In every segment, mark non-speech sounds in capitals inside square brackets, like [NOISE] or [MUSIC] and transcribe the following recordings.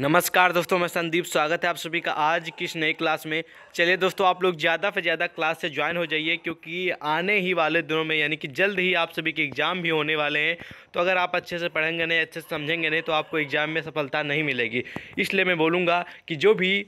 नमस्कार दोस्तों मैं संदीप स्वागत है आप सभी का आज किस नई क्लास में चलिए दोस्तों आप लोग ज़्यादा से ज़्यादा क्लास से ज्वाइन हो जाइए क्योंकि आने ही वाले दिनों में यानी कि जल्द ही आप सभी के एग्ज़ाम भी होने वाले हैं तो अगर आप अच्छे से पढ़ेंगे नहीं अच्छे से समझेंगे नहीं तो आपको एग्ज़ाम में सफलता नहीं मिलेगी इसलिए मैं बोलूँगा कि जो भी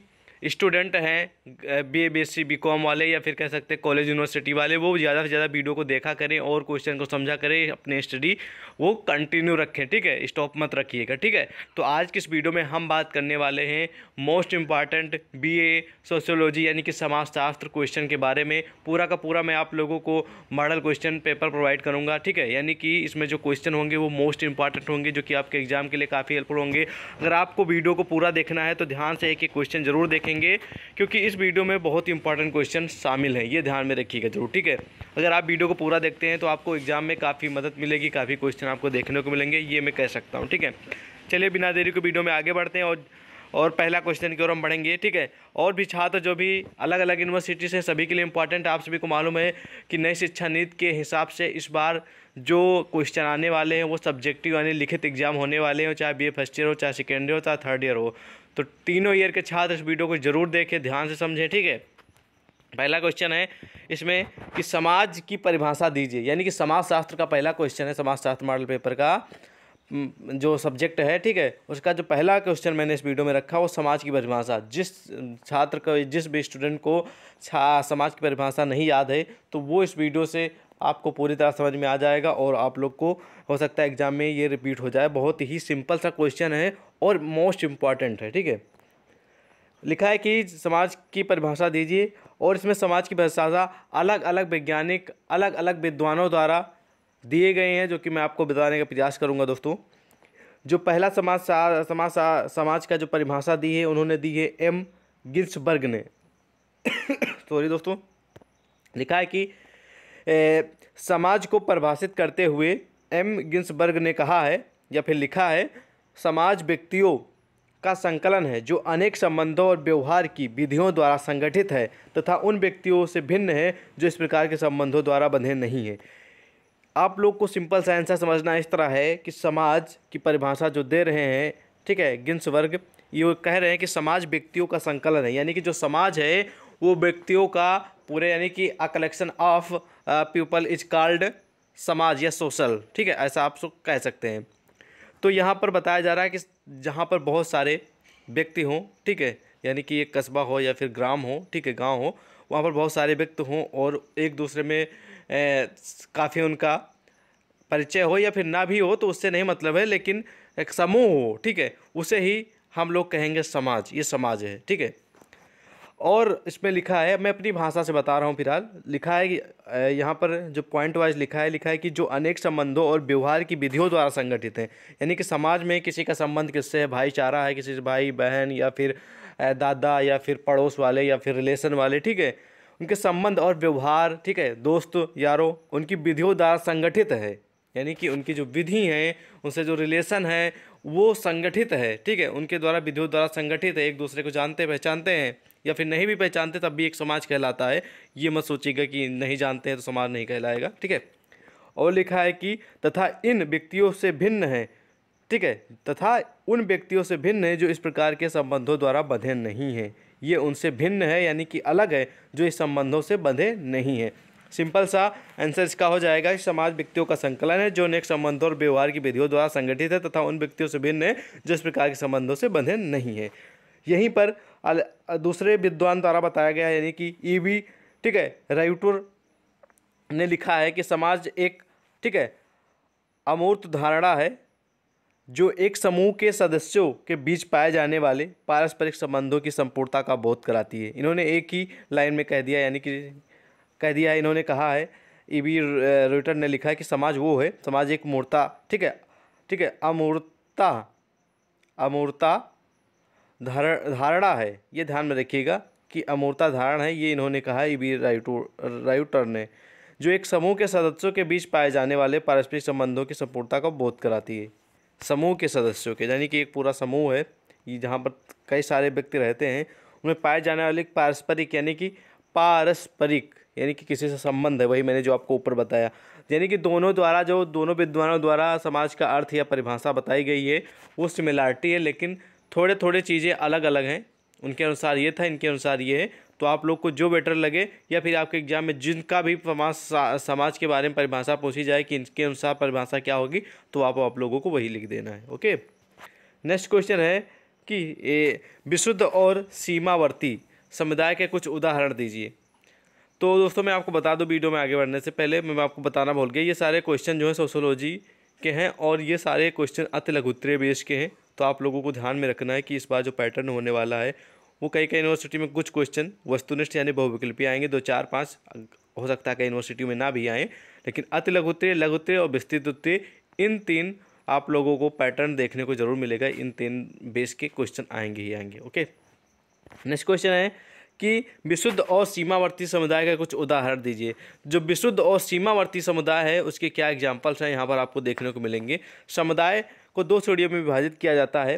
स्टूडेंट हैं B A B S C B com वाले या फिर कह सकते हैं कॉलेज यूनिवर्सिटी वाले वो ज़्यादा से ज़्यादा वीडियो को देखा करें और क्वेश्चन को समझा करें अपने स्टडी वो कंटिन्यू रखें ठीक है स्टॉप मत रखिएगा ठीक है तो आज की इस वीडियो में हम बात करने वाले हैं most important B A sociology यानी कि समाजशास्त्र क्वेश्चन के बारे में पूरा का पूरा मैं आप लोगों को मॉडल क्वेश्चन पेपर प्रोवाइड करूँगा ठीक है यानी कि इसमें जो क्वेश्चन होंगे वो मोस्ट इंपॉर्टेंट होंगे जो कि आपके एग्जाम के लिए काफ़ी हेल्पफुल होंगे अगर आपको वीडियो को पूरा देखना है तो ध्यान से एक एक क्वेश्चन जरूर देखेंगे क्योंकि इस वीडियो में बहुत ही इंपॉर्टेंट क्वेश्चन शामिल हैं ये ध्यान में रखिएगा जरूर ठीक है अगर आप वीडियो को पूरा देखते हैं तो आपको एग्जाम में काफ़ी मदद मिलेगी काफ़ी क्वेश्चन आपको देखने को मिलेंगे ये मैं कह सकता हूँ ठीक है चलिए बिना देरी को वीडियो में आगे बढ़ते हैं और और पहला क्वेश्चन की ओर हम बढ़ेंगे ठीक है और भी छात्र जो भी अलग अलग यूनिवर्सिटीज़ हैं सभी के लिए इम्पॉर्टेंट आप सभी को मालूम है कि नई शिक्षा नीति के हिसाब से इस बार जो क्वेश्चन आने वाले हैं वो सब्जेक्टिव यानी लिखित एग्जाम होने वाले हैं चाहे बी ए फर्स्ट ईयर हो चाहे सेकेंड ईयर हो चाहे थर्ड ईयर हो तो तीनों ईयर के छात्र इस वीडियो को जरूर देखें ध्यान से समझें ठीक है पहला क्वेश्चन है इसमें कि समाज की परिभाषा दीजिए यानी कि समाजशास्त्र का पहला क्वेश्चन है समाजशास्त्र मॉडल पेपर का जो सब्जेक्ट है ठीक है उसका जो पहला क्वेश्चन मैंने इस वीडियो में रखा वो समाज की परिभाषा जिस छात्र को जिस भी स्टूडेंट को समाज की परिभाषा नहीं याद है तो वो इस वीडियो से आपको पूरी तरह समझ में आ जाएगा और आप लोग को हो सकता है एग्ज़ाम में ये रिपीट हो जाए बहुत ही सिंपल सा क्वेश्चन है और मोस्ट इम्पॉर्टेंट है ठीक है लिखा है कि समाज की परिभाषा दीजिए और इसमें समाज की परिभाषा अलग अलग वैज्ञानिक अलग अलग विद्वानों द्वारा दिए गए हैं जो कि मैं आपको बताने का प्रयास करूंगा दोस्तों जो पहला समाज समाज समाज का जो परिभाषा दी है उन्होंने दी है एम गिल्सबर्ग ने सॉरी [COUGHS] दोस्तों लिखा है कि समाज को परिभाषित करते हुए एम गिन्सबर्ग ने कहा है या फिर लिखा है समाज व्यक्तियों का संकलन है जो अनेक संबंधों और व्यवहार की विधियों द्वारा संगठित है तथा उन व्यक्तियों से भिन्न है जो इस प्रकार के संबंधों द्वारा बंधे नहीं है आप लोग को सिंपल सा आंसर समझना इस तरह है कि समाज की परिभाषा जो दे रहे हैं ठीक है गिन्स वर्ग ये कह रहे हैं कि समाज व्यक्तियों का संकलन है यानी कि जो समाज है वो व्यक्तियों का पूरे यानी कि a collection of people is called समाज या सोशल ठीक है ऐसा आप सब कह सकते हैं तो यहाँ पर बताया जा रहा है कि जहाँ पर बहुत सारे व्यक्ति हों ठीक है यानी कि एक कस्बा हो या फिर ग्राम हो ठीक है गांव हो वहाँ पर बहुत सारे व्यक्ति हों और एक दूसरे में काफ़ी उनका परिचय हो या फिर ना भी हो तो उससे नहीं मतलब है लेकिन एक समूह हो ठीक है उसे ही हम लोग कहेंगे समाज ये समाज है ठीक है और इसमें लिखा है मैं अपनी भाषा से बता रहा हूँ फिलहाल लिखा है कि यहाँ पर जो पॉइंट वाइज लिखा है लिखा है कि जो अनेक संबंधों और व्यवहार की विधियों द्वारा संगठित हैं यानी कि समाज में किसी का संबंध किससे है भाईचारा है किसी से भाई बहन या फिर दादा या फिर पड़ोस वाले या फिर रिलेशन वाले ठीक है उनके संबंध और व्यवहार ठीक है दोस्त यारों उनकी विधियों द्वारा संगठित है यानी कि उनकी जो विधि हैं उनसे जो रिलेशन है वो संगठित है ठीक है उनके द्वारा विधियों द्वारा संगठित है एक दूसरे को जानते पहचानते हैं या फिर नहीं भी पहचानते तब भी एक समाज कहलाता है ये मत सोचिएगा कि नहीं जानते हैं तो समाज नहीं कहलाएगा ठीक है और लिखा है कि तथा इन व्यक्तियों से भिन्न है ठीक है तथा उन व्यक्तियों से भिन्न है जो इस प्रकार के संबंधों द्वारा बंधे नहीं हैं ये उनसे भिन्न है यानी कि अलग है जो इस संबंधों से बंधे नहीं हैं सिंपल सा आंसर इसका हो जाएगा कि समाज व्यक्तियों का संकलन है जो अनेक संबंधों और व्यवहार की विधियों द्वारा संगठित है तथा उन व्यक्तियों से भिन्न है जो इस प्रकार के संबंधों से बंधे नहीं है यहीं पर दूसरे विद्वान द्वारा बताया गया है यानी कि ई e बी ठीक है राइटुर ने लिखा है कि समाज एक ठीक है अमूर्त धारणा है जो एक समूह के सदस्यों के बीच पाए जाने वाले पारस्परिक संबंधों की संपूर्णता का बोध कराती है इन्होंने एक ही लाइन में कह दिया यानी कि कह दिया इन्होंने कहा है ई बी रोटर ने लिखा है कि समाज वो है समाज एक मूर्ता ठीक है ठीक है अमूर्ता अमूर्ता धारण धारणा है ये ध्यान में रखिएगा कि अमूर्ता धारण है ये इन्होंने कहा है वीर राइटू राइटर ने जो एक समूह के सदस्यों के बीच पाए जाने वाले पारस्परिक संबंधों की संपूर्णता का बोध कराती है समूह के सदस्यों के यानी कि एक पूरा समूह है ये जहाँ पर कई सारे व्यक्ति रहते हैं उनमें पाए जाने वाले पारस्परिक यानी कि पारस्परिक यानी कि किसी से संबंध है वही मैंने जो आपको ऊपर बताया यानी कि दोनों द्वारा जो दोनों विद्वानों द्वारा समाज का अर्थ या परिभाषा बताई गई है वो सिमिलारिटी है लेकिन थोड़े थोड़े चीज़ें अलग अलग हैं उनके अनुसार ये था इनके अनुसार ये है तो आप लोग को जो बेटर लगे या फिर आपके एग्जाम में जिनका भी समाज समाज के बारे में परिभाषा पूछी जाए कि इनके अनुसार परिभाषा क्या होगी तो आप आप लोगों को वही लिख देना है ओके नेक्स्ट क्वेश्चन है कि विशुद्ध और सीमावर्ती समुदाय के कुछ उदाहरण दीजिए तो दोस्तों मैं आपको बता दूं वीडियो में आगे बढ़ने से पहले मैं आपको बताना भूल गया ये सारे क्वेश्चन जो है सोशोलॉजी के हैं और ये सारे क्वेश्चन अति लघुत्तरीय बेस के हैं तो आप लोगों को ध्यान में रखना है कि इस बार जो पैटर्न होने वाला है वो कई कई यूनिवर्सिटी में कुछ क्वेश्चन वस्तुनिष्ठ यानी बहुविकल्पी आएंगे दो चार पाँच हो सकता है कई यूनिवर्सिटी में ना भी आएँ लेकिन अति लघुत्तरीय लघुत्तरीय और विस्तृत उत्तरीय इन तीन आप लोगों को पैटर्न देखने को जरूर मिलेगा इन तीन बेस के क्वेश्चन आएंगे ही आएंगे ओके नेक्स्ट क्वेश्चन है कि विशुद्ध और सीमावर्ती समुदाय का कुछ उदाहरण दीजिए जो विशुद्ध और सीमावर्ती समुदाय है उसके क्या एग्जाम्पल्स हैं यहाँ पर आपको देखने को मिलेंगे समुदाय को दो श्रेणियों में विभाजित किया जाता है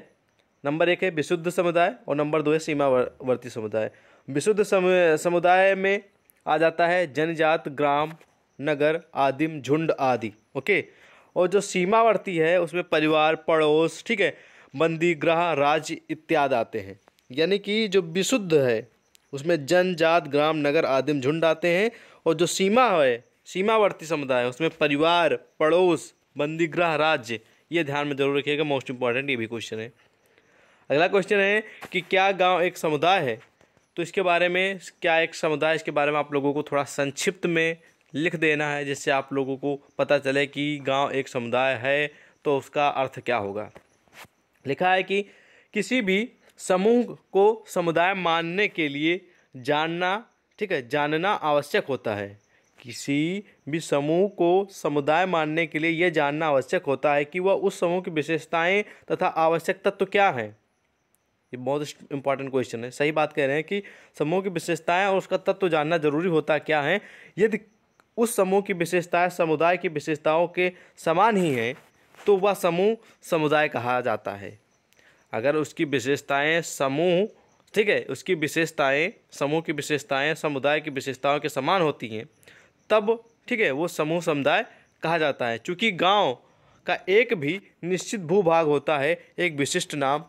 नंबर एक है विशुद्ध समुदाय और नंबर दो है सीमावर्ती समुदाय विशुद्ध समुदाय में आ जाता है जनजात ग्राम नगर आदिम झुंड आदि ओके और जो सीमावर्ती है उसमें परिवार पड़ोस ठीक है बंदी ग्रह राज्य इत्यादि आते हैं यानी कि जो विशुद्ध है उसमें जनजात ग्राम नगर आदिम झुंड आते हैं और जो सीमा है सीमावर्ती समुदाय है उसमें परिवार पड़ोस ग्रह राज्य ये ध्यान में जरूर रखिएगा मोस्ट इंपॉर्टेंट ये भी क्वेश्चन है अगला क्वेश्चन है कि क्या गांव एक समुदाय है तो इसके बारे में क्या एक समुदाय इसके बारे में आप लोगों को थोड़ा संक्षिप्त में लिख देना है जिससे आप लोगों को पता चले कि गाँव एक समुदाय है तो उसका अर्थ क्या होगा लिखा है कि किसी भी समूह को समुदाय मानने के लिए जानना ठीक है जानना आवश्यक होता है किसी भी समूह को समुदाय मानने के लिए यह जानना आवश्यक होता है कि वह उस समूह की विशेषताएं तथा आवश्यक तत्व तो क्या हैं ये बहुत इंपॉर्टेंट क्वेश्चन है सही बात कह रहे हैं कि समूह की विशेषताएं और उसका तत्व तो जानना जरूरी होता है क्या है यदि उस समूह की विशेषताएं समुदाय की विशेषताओं के समान ही हैं तो वह समूह समुदाय कहा जाता है अगर उसकी विशेषताएँ समूह ठीक है उसकी विशेषताएं समूह की विशेषताएं समुदाय की विशेषताओं के समान होती हैं तब ठीक है वो समूह समुदाय कहा जाता है चूँकि गाँव का एक भी निश्चित भूभाग होता है एक विशिष्ट नाम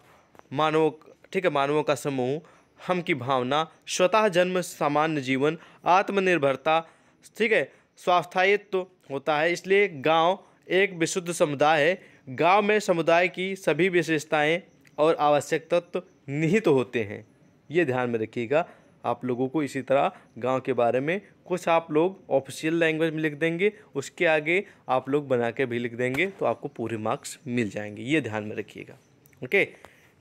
मानव ठीक है मानवों का समूह हम की भावना स्वतः जन्म सामान्य जीवन आत्मनिर्भरता ठीक है स्वास्थ्यित्व तो होता है इसलिए गांव एक विशुद्ध समुदाय है गांव में समुदाय की सभी विशेषताएं और आवश्यक तत्व तो निहित तो होते हैं ये ध्यान में रखिएगा आप लोगों को इसी तरह गांव के बारे में कुछ आप लोग ऑफिशियल लैंग्वेज में लिख देंगे उसके आगे आप लोग बना के भी लिख देंगे तो आपको पूरे मार्क्स मिल जाएंगे ये ध्यान में रखिएगा ओके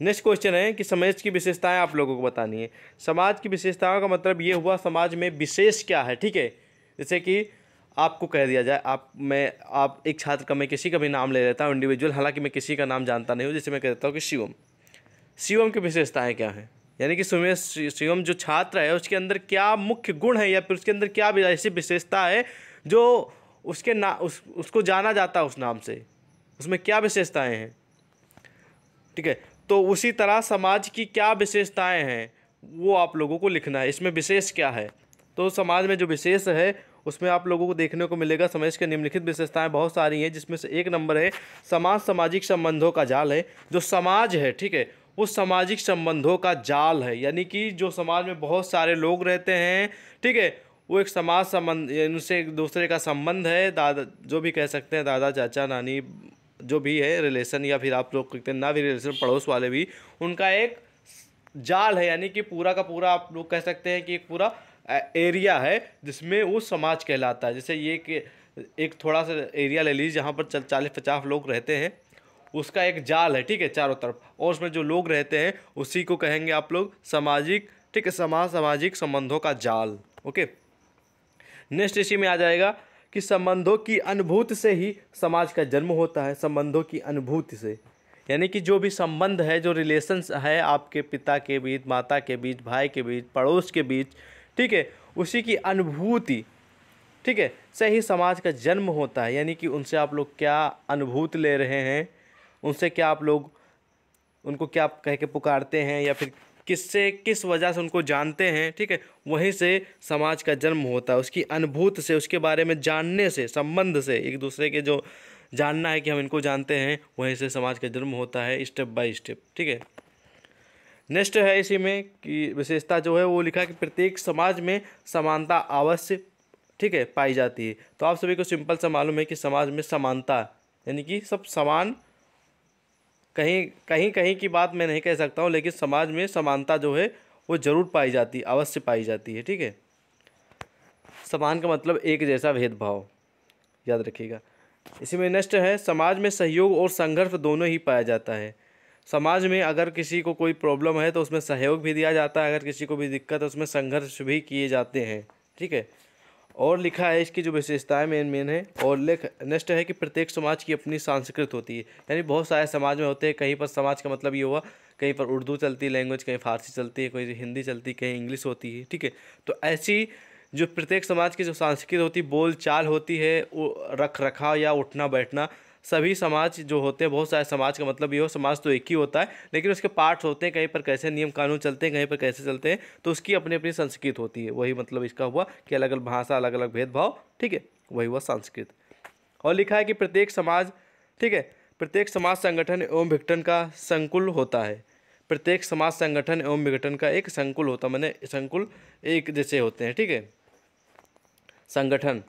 नेक्स्ट क्वेश्चन है कि समाज की विशेषताएं आप लोगों को बतानी है समाज की विशेषताओं का मतलब ये हुआ समाज में विशेष क्या है ठीक है जैसे कि आपको कह दिया जाए आप मैं आप एक छात्र का मैं किसी का भी नाम ले लेता हूँ इंडिविजुअल हालांकि मैं किसी का नाम जानता नहीं हूँ जैसे मैं कहता हूँ कि शिवम शिवम की विशेषताएँ क्या हैं यानी कि सुमेश शिवम जो छात्र है उसके अंदर क्या मुख्य गुण है या फिर उसके अंदर क्या ऐसी विशेषता है जो उसके ना उस उसको जाना जाता है उस नाम से उसमें क्या विशेषताएँ हैं ठीक है तो उसी तरह समाज की क्या विशेषताएँ हैं वो आप लोगों को लिखना है इसमें विशेष क्या है तो समाज में जो विशेष है उसमें आप लोगों को देखने को मिलेगा समाज के निम्नलिखित विशेषताएं बहुत सारी हैं जिसमें से एक नंबर है समाज सामाजिक संबंधों का जाल है जो समाज है ठीक है वो सामाजिक संबंधों का जाल है यानी कि जो समाज में बहुत सारे लोग रहते हैं ठीक है वो एक समाज संबंध उनसे एक दूसरे का संबंध है दादा जो भी कह सकते हैं दादा चाचा नानी जो भी है रिलेशन या फिर आप लोग कहते हैं ना भी रिलेशन पड़ोस वाले भी उनका एक जाल है यानी कि पूरा का पूरा आप लोग कह सकते हैं कि एक पूरा एरिया है जिसमें वो समाज कहलाता है जैसे ये एक थोड़ा सा एरिया ले लीजिए जहाँ पर चालीस पचास लोग रहते हैं उसका एक जाल है ठीक है चारों तरफ और उसमें जो लोग रहते हैं उसी को कहेंगे आप लोग सामाजिक ठीक है समाज सामाजिक संबंधों का जाल ओके नेक्स्ट इसी में आ जाएगा कि संबंधों की अनुभूति से ही समाज का जन्म होता है संबंधों की अनुभूति से यानी कि जो भी संबंध है जो रिलेशन्स है आपके पिता के बीच माता के बीच भाई के बीच पड़ोस के बीच ठीक है उसी की अनुभूति ठीक है से ही समाज का जन्म होता है यानी कि उनसे आप लोग क्या अनुभूत ले रहे हैं उनसे क्या आप लोग उनको क्या आप कह के पुकारते हैं या फिर किससे किस वजह से उनको जानते हैं ठीक है वहीं से समाज का जन्म होता है उसकी अनुभूत से उसके बारे में जानने से संबंध से एक दूसरे के जो जानना है कि हम इनको जानते हैं वहीं से समाज का जन्म होता है स्टेप बाय स्टेप ठीक है नेक्स्ट है इसी में कि विशेषता जो है वो लिखा कि प्रत्येक समाज में समानता अवश्य ठीक है पाई जाती है तो आप सभी को सिंपल सा मालूम है कि समाज में समानता यानी कि सब समान कहीं कहीं कहीं की बात मैं नहीं कह सकता हूँ लेकिन समाज में समानता जो है वो ज़रूर पाई जाती अवश्य पाई जाती है ठीक है समान का मतलब एक जैसा भेदभाव याद रखिएगा इसी में नेक्स्ट है समाज में सहयोग और संघर्ष दोनों ही पाया जाता है समाज में अगर किसी को कोई प्रॉब्लम है तो उसमें सहयोग भी दिया जाता है अगर किसी को भी दिक्कत है उसमें संघर्ष भी किए जाते हैं ठीक है और लिखा है इसकी जो विशेषताएं मेन मेन है और लेख नेक्स्ट है कि प्रत्येक समाज की अपनी सांस्कृत होती है यानी बहुत सारे समाज में होते हैं कहीं पर समाज का मतलब ये हुआ कहीं पर उर्दू चलती है लैंग्वेज कहीं फारसी चलती है कोई हिंदी चलती है कहीं इंग्लिश होती है ठीक है तो ऐसी जो प्रत्येक समाज की जो सांस्कृत होती बोल चाल होती है रख रखाव या उठना बैठना सभी समाज जो होते हैं बहुत सारे समाज का मतलब ये हो समाज तो एक ही होता है लेकिन उसके पार्ट्स होते हैं कहीं पर कैसे नियम कानून चलते हैं कहीं पर कैसे चलते हैं तो उसकी अपनी अपनी संस्कृत होती है वही मतलब इसका हुआ कि अलग अलग भाषा अलग अलग भेदभाव ठीक है वही हुआ संस्कृत और लिखा है कि प्रत्येक समाज ठीक है प्रत्येक समाज संगठन एवं विघटन का संकुल होता है प्रत्येक समाज संगठन एवं विघटन का एक संकुल होता है मैंने संकुल एक जैसे होते हैं ठीक है संगठन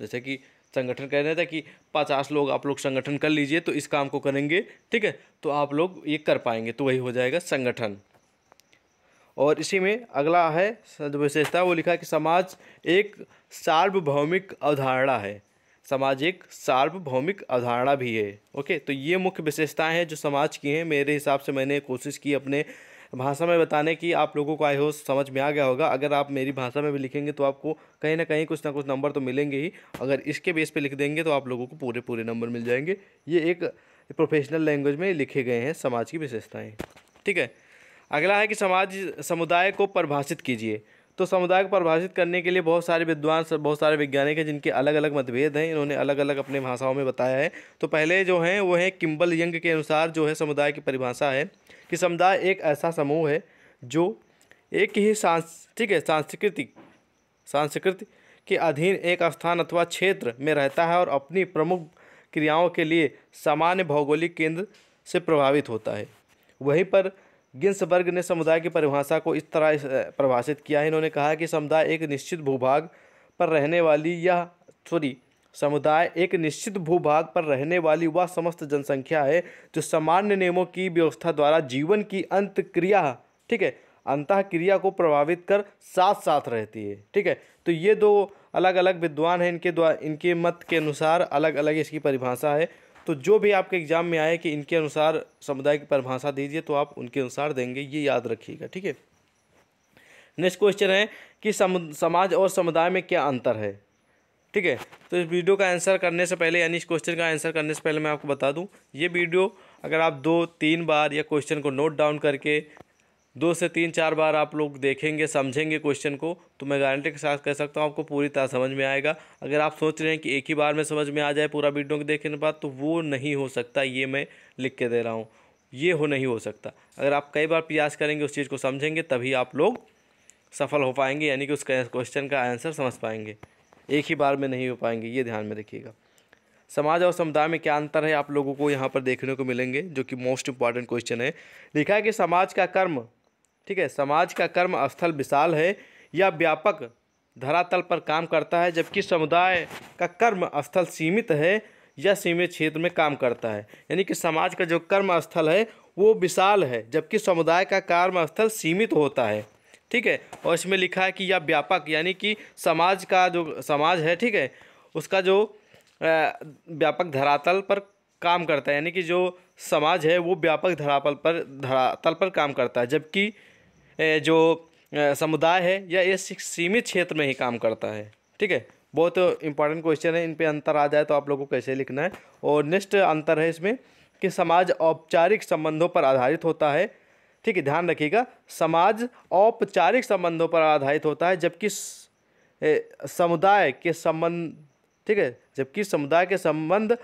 जैसे कि संगठन कह रहे थे कि पचास लोग आप लोग संगठन कर लीजिए तो इस काम को करेंगे ठीक है तो आप लोग ये कर पाएंगे तो वही हो जाएगा संगठन और इसी में अगला है विशेषता वो लिखा कि समाज एक सार्वभौमिक अवधारणा है समाज एक सार्वभौमिक अवधारणा भी है ओके तो ये मुख्य विशेषताएं हैं जो समाज की हैं मेरे हिसाब से मैंने कोशिश की अपने भाषा में बताने की आप लोगों को आई हो समझ में आ गया होगा अगर आप मेरी भाषा में भी लिखेंगे तो आपको कहीं ना कहीं कुछ ना कुछ नंबर तो मिलेंगे ही अगर इसके बेस पे लिख देंगे तो आप लोगों को पूरे पूरे नंबर मिल जाएंगे ये एक प्रोफेशनल लैंग्वेज में लिखे गए हैं समाज की विशेषताएँ ठीक है अगला है कि समाज समुदाय को परिभाषित कीजिए तो समुदाय को परिभाषित करने के लिए बहुत सारे विद्वान बहुत सारे वैज्ञानिक हैं जिनके अलग अलग मतभेद हैं इन्होंने अलग अलग अपने भाषाओं में बताया है तो पहले जो हैं वो हैं किम्बल यंग के अनुसार जो है समुदाय की परिभाषा है कि समुदाय एक ऐसा समूह है जो एक ही सांस्कृतिक सांस्कृतिक सांस्कृतिक के अधीन एक स्थान अथवा क्षेत्र में रहता है और अपनी प्रमुख क्रियाओं के लिए सामान्य भौगोलिक केंद्र से प्रभावित होता है वहीं पर गिन्सबर्ग ने समुदाय की परिभाषा को इस तरह परिभाषित किया है इन्होंने कहा कि समुदाय एक निश्चित भूभाग पर रहने वाली यह सॉरी समुदाय एक निश्चित भूभाग पर रहने वाली वह वा समस्त जनसंख्या है जो सामान्य नियमों की व्यवस्था द्वारा जीवन की अंत क्रिया ठीक है अंत क्रिया को प्रभावित कर साथ साथ रहती है ठीक है तो ये दो अलग अलग विद्वान हैं इनके द्वारा इनके मत के अनुसार अलग अलग इसकी परिभाषा है तो जो भी आपके एग्जाम में आए कि इनके अनुसार समुदाय की परिभाषा दीजिए तो आप उनके अनुसार देंगे ये याद रखिएगा ठीक है नेक्स्ट क्वेश्चन है कि समाज और समुदाय में क्या अंतर है ठीक है तो इस वीडियो का आंसर करने से पहले यानी इस क्वेश्चन का आंसर करने से पहले मैं आपको बता दूं ये वीडियो अगर आप दो तीन बार या क्वेश्चन को नोट डाउन करके दो से तीन चार बार आप लोग देखेंगे समझेंगे क्वेश्चन को तो मैं गारंटी के साथ कह सकता हूँ आपको पूरी तरह समझ में आएगा अगर आप सोच रहे हैं कि एक ही बार में समझ में आ जाए पूरा वीडियो को देखने के बाद तो वो नहीं हो सकता ये मैं लिख के दे रहा हूँ ये हो नहीं हो सकता अगर आप कई बार प्रयास करेंगे उस चीज़ को समझेंगे तभी आप लोग सफल हो पाएंगे यानी कि उस क्वेश्चन का आंसर समझ पाएंगे एक ही बार में नहीं हो पाएंगे ये ध्यान में रखिएगा समाज और समुदाय में क्या अंतर है आप लोगों को यहाँ पर देखने को मिलेंगे जो कि मोस्ट इम्पॉर्टेंट क्वेश्चन है लिखा है कि समाज का कर्म ठीक है समाज का कर्म स्थल विशाल है या व्यापक धरातल पर काम करता है जबकि समुदाय का कर्म स्थल सीमित है या सीमित क्षेत्र में काम करता है यानी कि समाज का जो कर्म स्थल है वो विशाल है जबकि समुदाय का कर्म स्थल सीमित होता है ठीक है और इसमें लिखा है कि यह व्यापक यानी कि समाज का जो समाज है ठीक है उसका जो व्यापक धरातल पर काम करता है यानी कि जो समाज है वो व्यापक धरातल पर धरातल पर काम करता है जबकि जो समुदाय है यह इस सीमित क्षेत्र में ही काम करता है ठीक है बहुत इंपॉर्टेंट क्वेश्चन है इन पर अंतर आ जाए तो आप लोगों को कैसे लिखना है और नेक्स्ट अंतर है इसमें कि समाज औपचारिक संबंधों पर आधारित होता है ठीक है ध्यान रखिएगा समाज औपचारिक संबंधों पर आधारित होता है जबकि समुदाय के संबंध ठीक है जबकि समुदाय के संबंध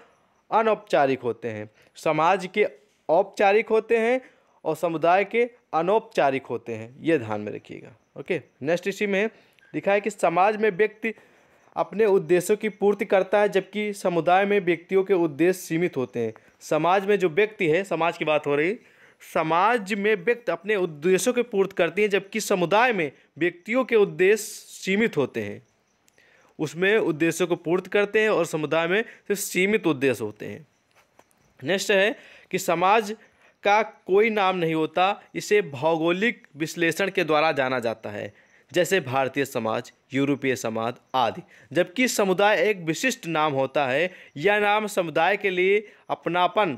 अनौपचारिक होते हैं समाज के औपचारिक होते हैं और समुदाय के अनौपचारिक होते हैं ये ध्यान में रखिएगा ओके नेक्स्ट इसी में लिखा है कि समाज में व्यक्ति अपने उद्देश्यों की पूर्ति करता है जबकि समुदाय में व्यक्तियों के उद्देश्य सीमित होते हैं समाज में जो व्यक्ति है समाज की बात हो रही समाज में व्यक्त अपने उद्देश्यों के पूर्त करती हैं जबकि समुदाय में व्यक्तियों के उद्देश्य सीमित होते हैं उसमें उद्देश्यों को पूर्त करते हैं और समुदाय में सिर्फ सीमित उद्देश्य होते हैं नेक्स्ट है कि समाज का कोई नाम नहीं होता इसे भौगोलिक विश्लेषण के द्वारा जाना जाता है जैसे भारतीय समाज यूरोपीय समाज आदि जबकि समुदाय एक विशिष्ट नाम होता है यह नाम समुदाय के लिए अपनापन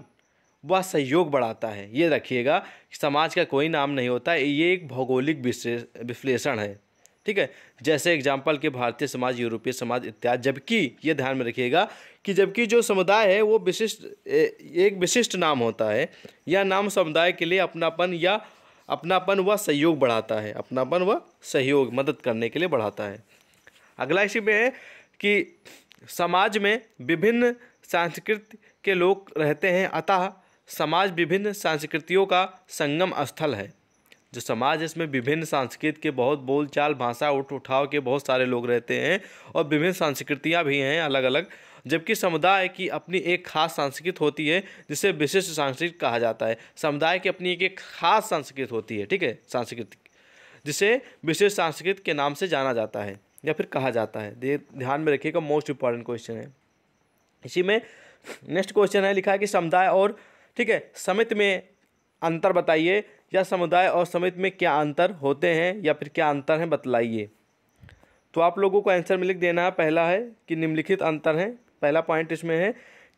वह सहयोग बढ़ाता है ये रखिएगा समाज का कोई नाम नहीं होता ये एक भौगोलिक विश्लेषण है ठीक है जैसे एग्जाम्पल के भारतीय समाज यूरोपीय समाज इत्यादि जबकि ये ध्यान में रखिएगा कि जबकि जो समुदाय है वो विशिष्ट एक विशिष्ट नाम होता है यह नाम समुदाय के लिए अपनापन या अपनापन व सहयोग बढ़ाता है अपनापन व सहयोग मदद करने के लिए बढ़ाता है अगला इसी में है कि समाज में विभिन्न सांस्कृतिक के लोग रहते हैं अतः समाज विभिन्न संस्कृतियों का संगम स्थल है जो समाज इसमें विभिन्न संस्कृत के बहुत बोलचाल भाषा उठ उठाव के बहुत सारे लोग रहते हैं और विभिन्न संस्कृतियाँ भी हैं अलग अलग जबकि समुदाय की अपनी एक खास संस्कृति होती है जिसे विशिष्ट संस्कृत कहा जाता है समुदाय की अपनी एक एक खास संस्कृति होती है ठीक है सांस्कृतिक जिसे विशिष्ट संस्कृत के नाम से जाना जाता है या फिर कहा जाता है ध्यान में रखिएगा मोस्ट इंपॉर्टेंट क्वेश्चन है इसी में नेक्स्ट क्वेश्चन है लिखा है कि समुदाय और ठीक है समिति में अंतर बताइए या समुदाय और समिति में क्या अंतर होते हैं या फिर क्या अंतर हैं बतलाइए तो आप लोगों को आंसर में लिख देना है पहला है कि निम्नलिखित अंतर हैं पहला पॉइंट इसमें है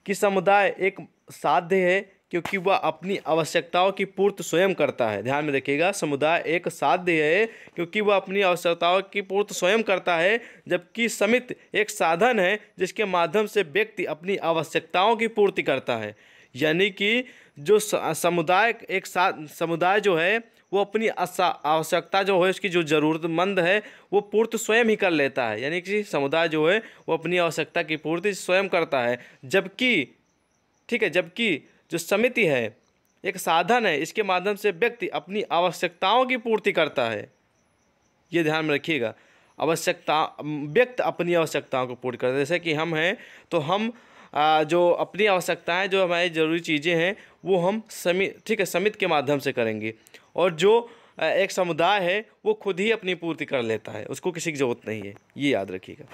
कि समुदाय एक साध्य है क्योंकि वह अपनी आवश्यकताओं की पूर्ति स्वयं करता है ध्यान में रखिएगा समुदाय एक साध्य है क्योंकि वह अपनी आवश्यकताओं की पूर्ति स्वयं करता है जबकि समिति एक साधन है जिसके माध्यम से व्यक्ति अपनी आवश्यकताओं की पूर्ति करता है यानी कि जो समुदाय एक साथ समुदाय जो है वो अपनी आवश्यकता जो है उसकी जो ज़रूरतमंद है वो पूर्ति स्वयं ही कर लेता है यानी कि समुदाय जो है वो अपनी आवश्यकता की पूर्ति स्वयं करता है जबकि ठीक है जबकि जो समिति है एक साधन है इसके माध्यम से व्यक्ति अपनी आवश्यकताओं की पूर्ति करता है ये ध्यान में रखिएगा आवश्यकता व्यक्त अपनी आवश्यकताओं को पूर्ण करते जैसे कि हम हैं तो हम जो अपनी आवश्यकताएँ जो हमारी ज़रूरी चीज़ें हैं वो हम समित ठीक है समित के माध्यम से करेंगे और जो एक समुदाय है वो खुद ही अपनी पूर्ति कर लेता है उसको किसी की ज़रूरत नहीं है ये याद रखिएगा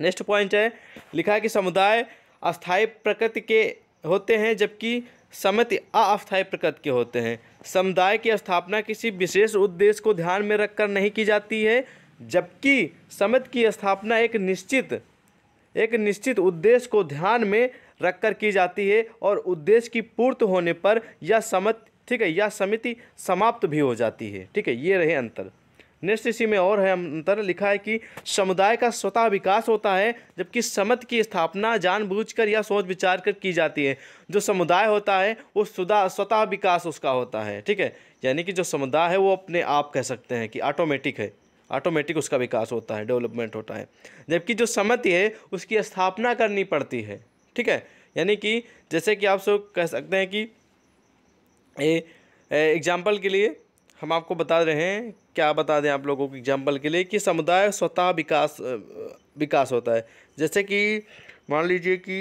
नेक्स्ट पॉइंट है लिखा है कि समुदाय अस्थाई प्रकृति के होते हैं जबकि समिति अस्थायी प्रकृति के होते हैं समुदाय की स्थापना किसी विशेष उद्देश्य को ध्यान में रखकर नहीं की जाती है जबकि समिति की स्थापना एक निश्चित एक निश्चित उद्देश्य को ध्यान में रखकर की जाती है और उद्देश्य की पूर्त होने पर यह समत ठीक है यह समिति समाप्त भी हो जाती है ठीक है ये रहे अंतर नेक्स्ट इसी में और है अंतर लिखा है कि समुदाय का स्वतः विकास होता है जबकि समत की स्थापना जानबूझकर या सोच विचार कर की जाती है जो समुदाय होता है वो सुधा स्वतः विकास उसका होता है ठीक है यानी कि जो समुदाय है वो अपने आप कह सकते हैं कि ऑटोमेटिक है ऑटोमेटिक उसका विकास होता है डेवलपमेंट होता है जबकि जो समिति है उसकी स्थापना करनी पड़ती है ठीक है यानी कि जैसे कि आप सब कह सकते हैं कि एग्जाम्पल के लिए हम आपको बता रहे हैं क्या बता दें आप लोगों को एग्जाम्पल के लिए कि समुदाय स्वतः विकास विकास होता है जैसे कि मान लीजिए कि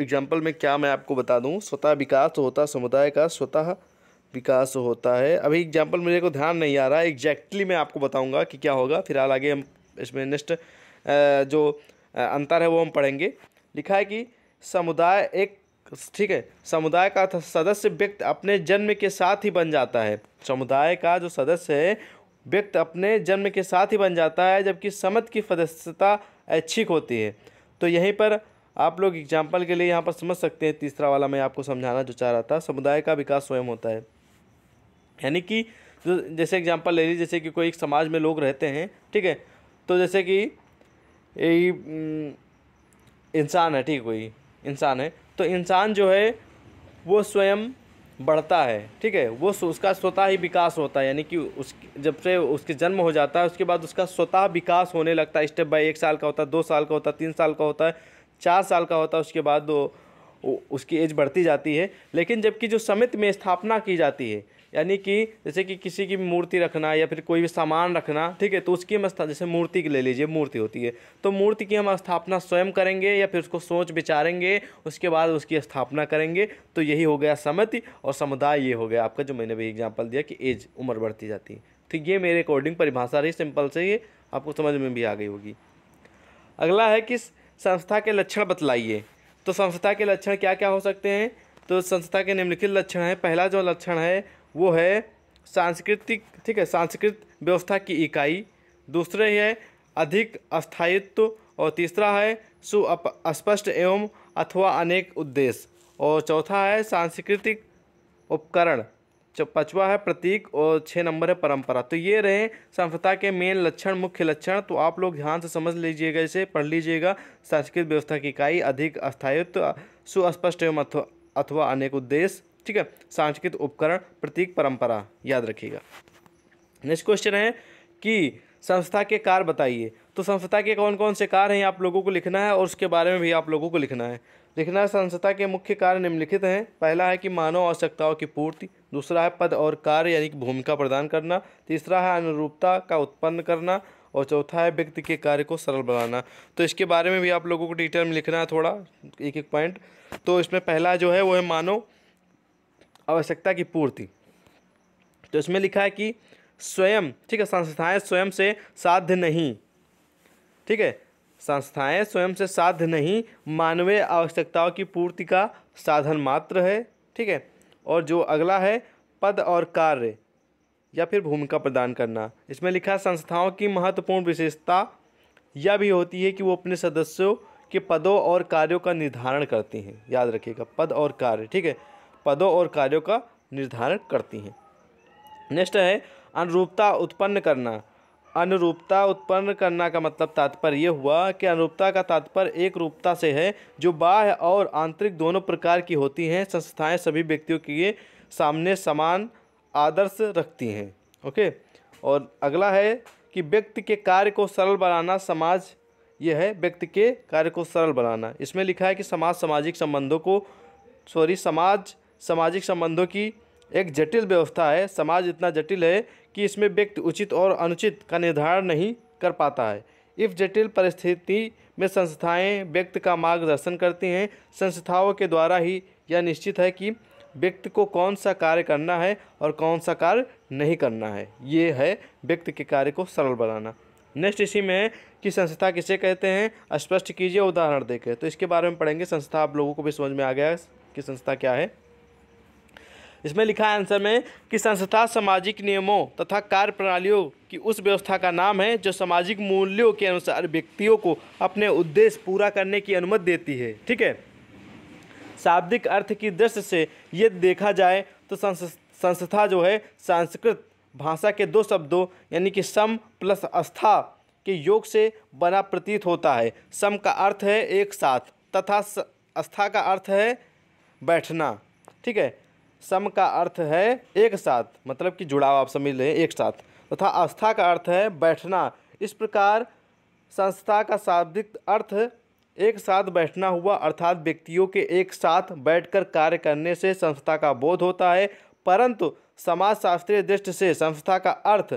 एग्जाम्पल में क्या मैं आपको बता दूं स्वतः विकास होता समुदाय का स्वतः विकास होता है अभी एग्जाम्पल मुझे को ध्यान नहीं आ रहा है एग्जैक्टली मैं आपको बताऊँगा कि क्या होगा फिलहाल आगे हम इसमें नेक्स्ट जो अंतर है वो हम पढ़ेंगे लिखा है कि समुदाय एक ठीक है समुदाय का सदस्य व्यक्ति अपने जन्म के साथ ही बन जाता है समुदाय का जो सदस्य है व्यक्ति अपने जन्म के साथ ही बन जाता है जबकि समत की सदस्यता ऐच्छिक होती है तो यहीं पर आप लोग एग्जाम्पल के लिए यहाँ पर समझ सकते हैं तीसरा वाला मैं आपको समझाना जो चाह रहा था समुदाय का विकास स्वयं होता है यानी कि जैसे एग्जांपल ले लीजिए जैसे कि कोई एक समाज में लोग रहते हैं ठीक है तो जैसे कि इंसान है ठीक कोई इंसान है तो इंसान जो है वो स्वयं बढ़ता है ठीक है वो उसका स्वतः ही विकास होता है यानी कि उस जब से उसके जन्म हो जाता है उसके बाद उसका स्वतः विकास होने लगता है स्टेप बाय एक साल का होता है दो साल का होता है तीन साल का होता है चार साल का होता है उसके बाद वो उसकी एज बढ़ती जाती है लेकिन जबकि जो समिति में स्थापना की जाती है यानी कि जैसे कि किसी की मूर्ति रखना या फिर कोई भी सामान रखना ठीक है तो उसकी हम जैसे मूर्ति की ले लीजिए मूर्ति होती है तो मूर्ति की हम स्थापना स्वयं करेंगे या फिर उसको सोच विचारेंगे उसके बाद उसकी स्थापना करेंगे तो यही हो गया समिति और समुदाय ये हो गया आपका जो मैंने भी एग्जाम्पल दिया कि एज उम्र बढ़ती जाती है तो ये मेरे अकॉर्डिंग परिभाषा रही सिंपल से ये आपको समझ में भी आ गई होगी अगला है कि संस्था के लक्षण बतलाइए तो संस्था के लक्षण क्या क्या हो सकते हैं तो संस्था के निम्नलिखित लक्षण हैं पहला जो लक्षण है वो है सांस्कृतिक ठीक है सांस्कृत व्यवस्था की इकाई दूसरे है अधिक अस्थायित्व और तीसरा है अस्पष्ट एवं अथवा अनेक उद्देश्य और चौथा है सांस्कृतिक उपकरण पाँचवा है प्रतीक और छः नंबर है परंपरा तो ये रहे संस्था के मेन लक्षण मुख्य लक्षण तो आप लोग ध्यान से समझ लीजिएगा इसे पढ़ लीजिएगा सांस्कृतिक व्यवस्था की इकाई अधिक अस्थायित्व सुस्पष्ट एवं अथवा अनेक उद्देश्य ठीक है सांस्कृतिक उपकरण प्रतीक परंपरा याद रखिएगा नेक्स्ट क्वेश्चन है कि संस्था के कार बताइए तो संस्था के कौन कौन से कार हैं आप लोगों को लिखना है और उसके बारे में भी आप लोगों को लिखना है लिखना संस्था के मुख्य कार्य निम्नलिखित हैं पहला है कि मानव आवश्यकताओं की पूर्ति दूसरा है पद और कार्य यानी कि भूमिका प्रदान करना तीसरा है अनुरूपता का उत्पन्न करना और चौथा है व्यक्ति के कार्य को सरल बनाना तो इसके बारे में भी आप लोगों को डिटेल में लिखना है थोड़ा एक एक पॉइंट तो इसमें पहला जो है वो है मानव आवश्यकता की पूर्ति तो इसमें लिखा है कि स्वयं ठीक है संस्थाएँ स्वयं से साध्य नहीं ठीक है संस्थाएं स्वयं से साध्य नहीं मानवीय आवश्यकताओं की पूर्ति का साधन मात्र है ठीक है और जो अगला है पद और कार्य या फिर भूमिका प्रदान करना इसमें लिखा संस्थाओं की महत्वपूर्ण विशेषता यह भी होती है कि वो अपने सदस्यों के पदों और कार्यों का निर्धारण करती हैं याद रखिएगा पद और कार्य ठीक है पदों और कार्यों का निर्धारण करती हैं नेक्स्ट है अनुरूपता उत्पन्न करना अनुरूपता उत्पन्न करना का मतलब तात्पर्य यह हुआ कि अनुरूपता का तात्पर्य एक रूपता से है जो बाह्य और आंतरिक दोनों प्रकार की होती हैं संस्थाएं सभी व्यक्तियों के सामने समान आदर्श रखती हैं ओके और अगला है कि व्यक्ति के कार्य को सरल बनाना समाज यह है व्यक्ति के कार्य को सरल बनाना इसमें लिखा है कि समाज सामाजिक संबंधों को सॉरी समाज सामाजिक संबंधों की एक जटिल व्यवस्था है समाज इतना जटिल है कि इसमें व्यक्ति उचित और अनुचित का निर्धारण नहीं कर पाता है इस जटिल परिस्थिति में संस्थाएं व्यक्ति का मार्गदर्शन करती हैं संस्थाओं के द्वारा ही यह निश्चित है कि व्यक्ति को कौन सा कार्य करना है और कौन सा कार्य नहीं करना है ये है व्यक्ति के कार्य को सरल बनाना नेक्स्ट इसी में है कि संस्था किसे कहते हैं स्पष्ट कीजिए उदाहरण देकर तो इसके बारे में पढ़ेंगे संस्था आप लोगों को भी समझ में आ गया कि संस्था क्या है इसमें लिखा है आंसर में कि संस्था सामाजिक नियमों तथा कार्य प्रणालियों की उस व्यवस्था का नाम है जो सामाजिक मूल्यों के अनुसार व्यक्तियों को अपने उद्देश्य पूरा करने की अनुमति देती है ठीक है शाब्दिक अर्थ की दृष्टि से यदि देखा जाए तो संस्था जो है संस्कृत भाषा के दो शब्दों यानी कि सम प्लस अस्था के योग से बना प्रतीत होता है सम का अर्थ है एक साथ तथा अस्था का अर्थ है बैठना ठीक है सम का अर्थ है एक साथ मतलब कि जुड़ाव आप समझ लें एक साथ तथा तो आस्था का अर्थ है बैठना इस प्रकार संस्था का शाब्दिक अर्थ एक साथ बैठना हुआ अर्थात व्यक्तियों के एक साथ बैठकर कार्य करने से संस्था का बोध होता है परंतु समाजशास्त्रीय दृष्टि से संस्था का अर्थ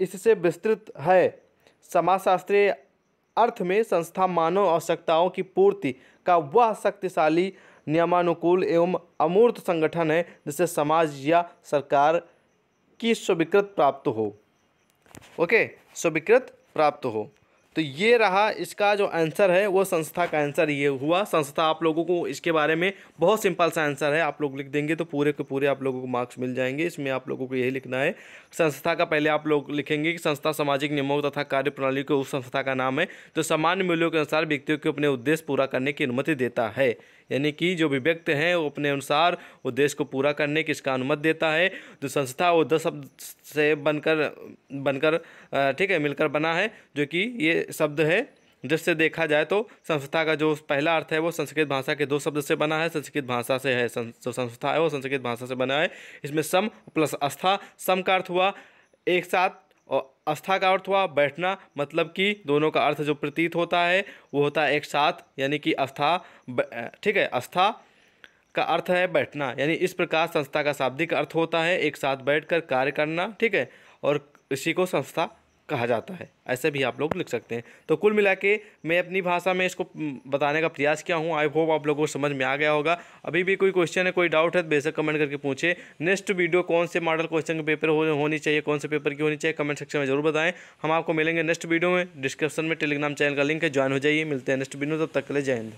इससे विस्तृत है समाजशास्त्रीय अर्थ में संस्था मानव आवश्यकताओं की पूर्ति का वह शक्तिशाली नियमानुकूल एवं अमूर्त संगठन है जिससे समाज या सरकार की स्वीकृत प्राप्त हो ओके स्वीकृत प्राप्त हो तो ये रहा इसका जो आंसर है वो संस्था का आंसर ये हुआ संस्था आप लोगों को इसके बारे में बहुत सिंपल सा आंसर है आप लोग लिख देंगे तो पूरे के पूरे आप लोगों को मार्क्स मिल जाएंगे इसमें आप लोगों को यही लिखना है संस्था का पहले आप लोग लिखेंगे कि संस्था सामाजिक नियमों तथा कार्य प्रणाली के उस संस्था का नाम है जो सामान्य मूल्यों के अनुसार व्यक्तियों के अपने उद्देश्य पूरा करने की अनुमति देता है यानी कि जो भी व्यक्ति हैं वो अपने अनुसार उद्देश्य को पूरा करने की इसका अनुमति देता है जो संस्था वो दस शब्द से बनकर बनकर ठीक है मिलकर बना है जो कि ये शब्द है जिससे देखा जाए तो संस्था का जो पहला अर्थ है वो संस्कृत भाषा के दो शब्द से बना है संस्कृत भाषा से है जो संस्था है वो संस्कृत भाषा से बना है इसमें सम प्लस अस्था सम का अर्थ हुआ एक साथ अस्था का अर्थ हुआ बैठना मतलब कि दोनों का अर्थ जो प्रतीत होता है वो होता है एक साथ यानी कि अस्था ठीक है अस्था का अर्थ है बैठना यानी इस प्रकार संस्था का शाब्दिक अर्थ होता है एक साथ बैठकर कार्य करना ठीक है और इसी को संस्था कहा जाता है ऐसे भी आप लोग लिख सकते हैं तो कुल मिला के मैं अपनी भाषा में इसको बताने का प्रयास किया हूँ आई होप आप लोगों को समझ में आ गया होगा अभी भी कोई क्वेश्चन है कोई डाउट है तो बेशक कमेंट करके पूछे नेक्स्ट वीडियो कौन से मॉडल क्वेश्चन के पेपर हो, होनी चाहिए कौन से पेपर की होनी चाहिए कमेंट सेक्शन में जरूर बताएं हम आपको मिलेंगे नेक्स्ट वीडियो में डिस्क्रिप्शन में टेलीग्राम चैनल का लिंक है ज्वाइन हो जाइए मिलते हैं नेक्स्ट वीडियो तब तक के लिए जय हिंद